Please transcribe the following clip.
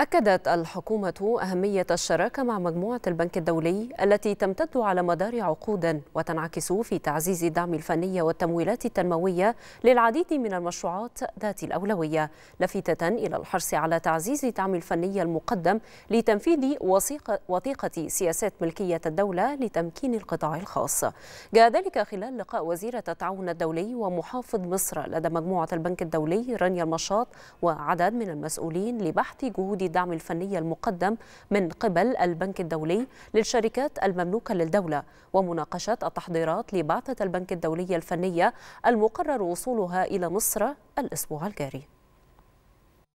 أكدت الحكومة أهمية الشراكة مع مجموعة البنك الدولي التي تمتد على مدار عقود وتنعكس في تعزيز الدعم الفني والتمويلات التنموية للعديد من المشروعات ذات الأولوية لافتة إلى الحرص على تعزيز الدعم الفني المقدم لتنفيذ وثيقة سياسات ملكية الدولة لتمكين القطاع الخاص جاء ذلك خلال لقاء وزيرة التعاون الدولي ومحافظ مصر لدى مجموعة البنك الدولي رانيا المشاط وعدد من المسؤولين لبحث جهود الدعم الفني المقدم من قبل البنك الدولي للشركات المملوكة للدولة ومناقشة التحضيرات لبعثة البنك الدولي الفنية المقرر وصولها إلى مصر الأسبوع الجاري